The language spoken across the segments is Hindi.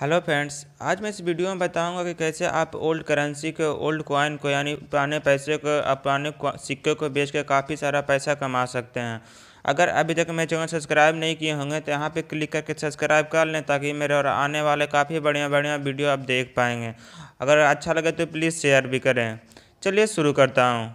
हेलो फ्रेंड्स आज मैं इस वीडियो में बताऊंगा कि कैसे आप ओल्ड करेंसी को ओल्ड कॉइन को यानी पुराने पैसे को पुराने सिक्के को बेच कर काफ़ी सारा पैसा कमा सकते हैं अगर अभी तक मेरे चैनल सब्सक्राइब नहीं किए होंगे तो यहाँ पे क्लिक करके सब्सक्राइब कर लें ताकि मेरे और आने वाले काफ़ी बढ़िया बढ़िया वीडियो आप देख पाएंगे अगर अच्छा लगे तो प्लीज़ शेयर भी करें चलिए शुरू करता हूँ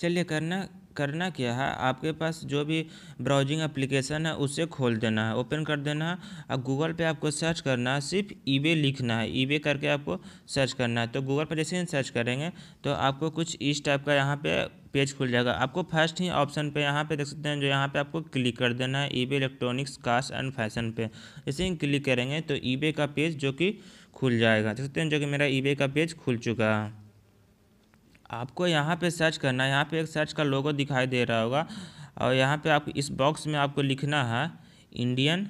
चलिए करना करना क्या है आपके पास जो भी ब्राउजिंग एप्लीकेशन है उसे खोल देना है ओपन कर देना है और गूगल पे आपको सर्च करना है सिर्फ ईबे लिखना है ईबे करके आपको सर्च करना है तो गूगल पर जैसे ही सर्च करेंगे तो आपको कुछ इस टाइप का यहाँ पे पेज खुल जाएगा आपको फर्स्ट ही ऑप्शन पे यहाँ पे देख सकते हैं जो यहाँ पे आपको क्लिक कर देना है eBay electronics cost and fashion पे जैसे ही क्लिक करेंगे तो ईबे का पेज जो कि खुल जाएगा देख सकते हैं जो कि मेरा ईबे का पेज खुल चुका है आपको यहाँ पे सर्च करना है यहाँ पे एक सर्च का लोगो दिखाई दे रहा होगा और यहाँ पे आप इस बॉक्स में आपको लिखना है इंडियन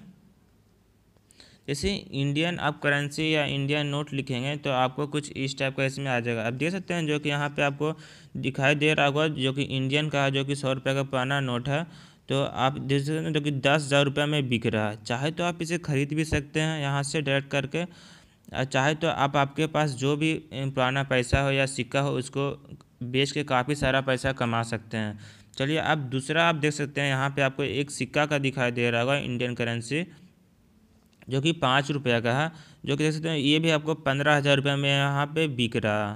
जैसे इंडियन आप करेंसी या इंडियन नोट लिखेंगे तो आपको कुछ इस टाइप का इसमें आ जाएगा आप देख सकते हैं जो कि यहाँ पे आपको दिखाई दे रहा होगा जो कि इंडियन का है जो कि सौ रुपये का पुराना नोट है तो आप देख सकते हैं जो कि दस हज़ार रुपये में बिक रहा है चाहे तो आप इसे ख़रीद भी सकते हैं यहाँ से डायरेक्ट करके चाहे तो आप आपके पास जो भी पुराना पैसा हो या सिक्का हो उसको बेच के काफ़ी सारा पैसा कमा सकते हैं चलिए अब दूसरा आप देख सकते हैं यहाँ पे आपको एक सिक्का का दिखाई दे रहा होगा इंडियन करेंसी जो कि पाँच रुपये का है जो कि देख सकते हैं ये भी आपको पंद्रह हज़ार रुपये में यहाँ पे बिक रहा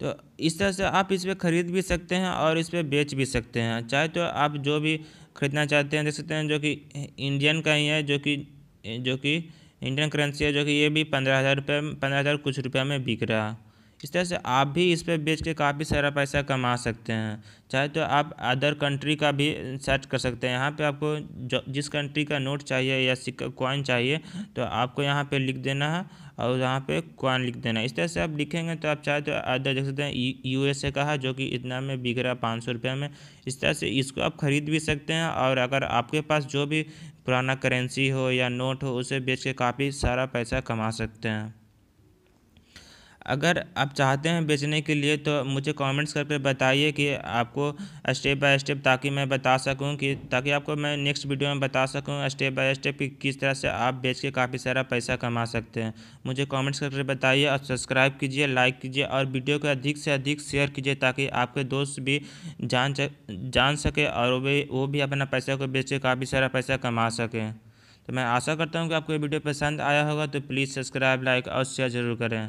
तो इस तरह से आप इस पर ख़रीद भी सकते हैं और इस पर बेच भी सकते हैं चाहे तो आप जो भी ख़रीदना चाहते हैं देख सकते हैं जो कि इंडियन का ही है जो कि जो कि इंडियन करेंसी है जो कि ये भी पंद्रह हज़ार रुपये पंद्रह हज़ार कुछ रुपये में बिक रहा इस तरह से आप भी इस पर बेच के काफ़ी सारा पैसा कमा सकते हैं चाहे तो आप अदर कंट्री का भी सर्च कर सकते हैं यहाँ पे आपको जिस कंट्री का नोट चाहिए या सिक्का कॉइन चाहिए तो आपको यहाँ पे लिख देना है और यहाँ पे कॉइन लिख देना है इस तरह से आप लिखेंगे तो आप चाहे तो अदर देख सकते हैं यू एस ए का है जो कि इतना में बिक रहा है पाँच सौ रुपये में इस तरह से इसको आप ख़रीद भी सकते हैं और अगर आपके पास जो भी पुराना करेंसी हो या नोट हो उसे बेच के काफ़ी सारा पैसा कमा सकते हैं अगर आप चाहते हैं बेचने के लिए तो मुझे कमेंट्स करके बताइए कि आपको स्टेप बाय स्टेप ताकि मैं बता सकूं कि ताकि आपको मैं नेक्स्ट वीडियो में बता सकूं स्टेप बाय स्टेप कि किस तरह से आप बेच के काफ़ी सारा पैसा कमा सकते हैं मुझे कमेंट्स करके बताइए और सब्सक्राइब कीजिए लाइक कीजिए और वीडियो को अधिक से अधिक शेयर कीजिए ताकि आपके दोस्त भी जान जान सके और भी वो भी अपना पैसा को बेच के काफ़ी सारा पैसा कमा सकें तो मैं आशा करता हूँ कि आपको ये वीडियो पसंद आया होगा तो प्लीज़ सब्सक्राइब लाइक और शेयर ज़रूर करें